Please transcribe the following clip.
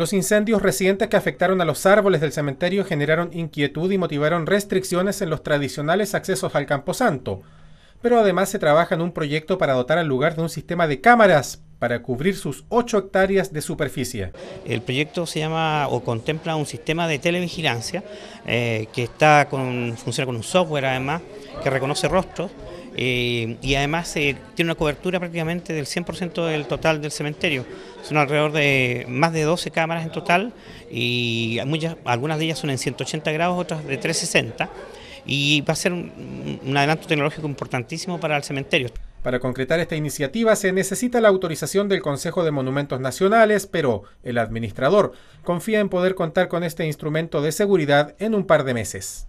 Los incendios recientes que afectaron a los árboles del cementerio generaron inquietud y motivaron restricciones en los tradicionales accesos al Camposanto. Pero además se trabaja en un proyecto para dotar al lugar de un sistema de cámaras para cubrir sus 8 hectáreas de superficie. El proyecto se llama o contempla un sistema de televigilancia eh, que está con, funciona con un software además que reconoce rostros eh, y además eh, tiene una cobertura prácticamente del 100% del total del cementerio. Son alrededor de más de 12 cámaras en total y muchas, algunas de ellas son en 180 grados, otras de 360 y va a ser un adelanto tecnológico importantísimo para el cementerio. Para concretar esta iniciativa se necesita la autorización del Consejo de Monumentos Nacionales, pero el administrador confía en poder contar con este instrumento de seguridad en un par de meses.